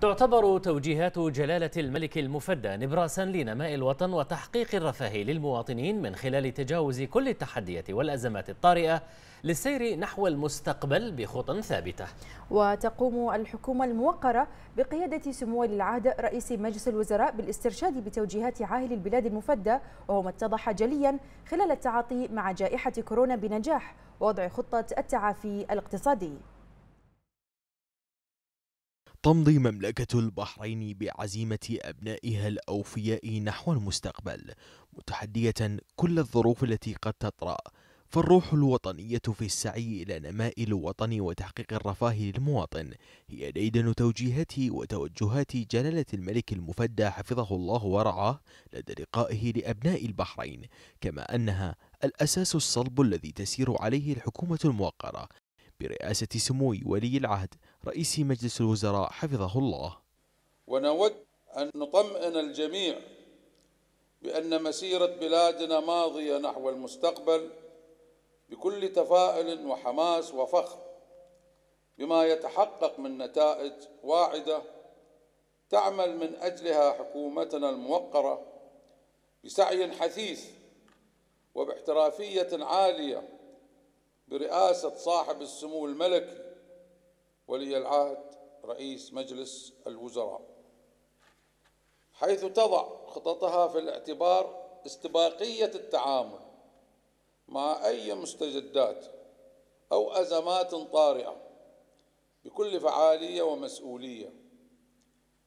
تعتبر توجيهات جلالة الملك المفدى نبراسا لنماء الوطن وتحقيق الرفاه للمواطنين من خلال تجاوز كل التحديات والأزمات الطارئة للسير نحو المستقبل بخطى ثابتة وتقوم الحكومة الموقرة بقيادة سمو العهد رئيس مجلس الوزراء بالاسترشاد بتوجيهات عاهل البلاد المفدى وهو ما اتضح جليا خلال التعاطي مع جائحة كورونا بنجاح ووضع خطة التعافي الاقتصادي تمضي مملكة البحرين بعزيمة أبنائها الأوفياء نحو المستقبل متحدية كل الظروف التي قد تطرأ فالروح الوطنية في السعي إلى نماء الوطن وتحقيق الرفاه للمواطن هي ديدن توجيهات وتوجهات جلالة الملك المفدى حفظه الله ورعاه لدى لقائه لأبناء البحرين كما أنها الأساس الصلب الذي تسير عليه الحكومة الموقرة برئاسة سموي ولي العهد رئيس مجلس الوزراء حفظه الله ونود أن نطمئن الجميع بأن مسيرة بلادنا ماضية نحو المستقبل بكل تفاؤل وحماس وفخر بما يتحقق من نتائج واعدة تعمل من أجلها حكومتنا الموقرة بسعي حثيث وباحترافية عالية برئاسة صاحب السمو الملكي ولي العهد رئيس مجلس الوزراء حيث تضع خططها في الاعتبار استباقية التعامل مع أي مستجدات أو أزمات طارئة بكل فعالية ومسؤولية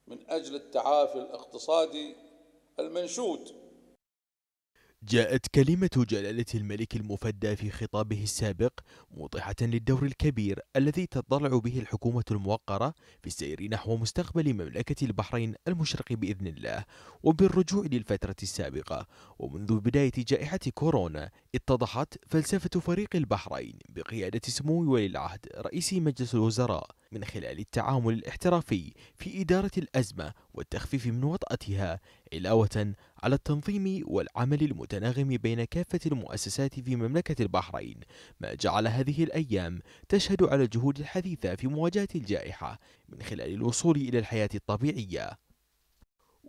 من أجل التعافي الاقتصادي المنشود جاءت كلمة جلالة الملك المفدى في خطابه السابق موضحة للدور الكبير الذي تضلع به الحكومة الموقرة في السير نحو مستقبل مملكة البحرين المشرق بإذن الله وبالرجوع للفترة السابقة ومنذ بداية جائحة كورونا اتضحت فلسفة فريق البحرين بقيادة سمو ولي العهد رئيس مجلس الوزراء من خلال التعامل الاحترافي في إدارة الأزمة والتخفيف من وطأتها علاوة على التنظيم والعمل المتناغم بين كافة المؤسسات في مملكة البحرين ما جعل هذه الأيام تشهد على الجهود الحديثة في مواجهة الجائحة من خلال الوصول إلى الحياة الطبيعية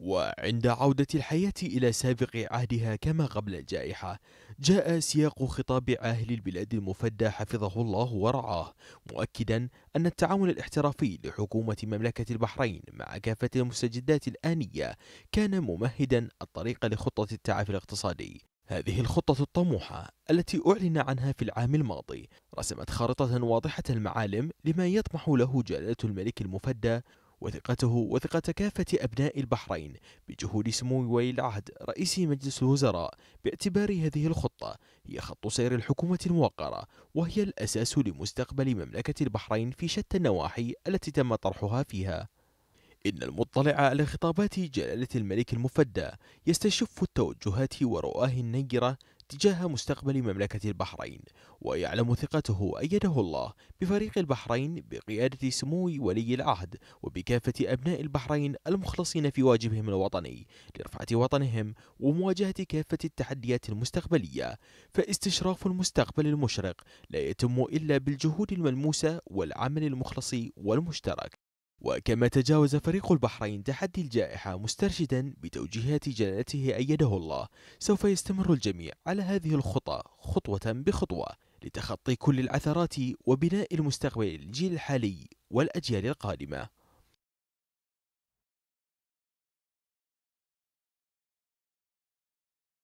وعند عودة الحياة إلى سابق عهدها كما قبل الجائحة جاء سياق خطاب عاهل البلاد المفدى حفظه الله ورعاه مؤكدا أن التعاون الاحترافي لحكومة مملكة البحرين مع كافة المستجدات الآنية كان ممهدا الطريق لخطة التعافي الاقتصادي هذه الخطة الطموحة التي أعلن عنها في العام الماضي رسمت خارطة واضحة المعالم لما يطمح له جلالة الملك المفدى وثقته وثقة كافة أبناء البحرين بجهود سمو ولي العهد رئيس مجلس الوزراء باعتبار هذه الخطة هي خط سير الحكومة الموقرة وهي الأساس لمستقبل مملكة البحرين في شتى النواحي التي تم طرحها فيها إن المطلع على خطابات جلالة الملك المفدى يستشف التوجهات ورؤاه النيرة تجاه مستقبل مملكة البحرين ويعلم ثقته أيده الله بفريق البحرين بقيادة سمو ولي العهد وبكافة أبناء البحرين المخلصين في واجبهم الوطني لرفعة وطنهم ومواجهة كافة التحديات المستقبلية فاستشراف المستقبل المشرق لا يتم إلا بالجهود الملموسة والعمل المخلص والمشترك وكما تجاوز فريق البحرين تحدي الجائحة مسترشدا بتوجيهات جلالته أيده الله سوف يستمر الجميع على هذه الخطى خطوة بخطوة لتخطي كل العثرات وبناء المستقبل للجيل الحالي والأجيال القادمة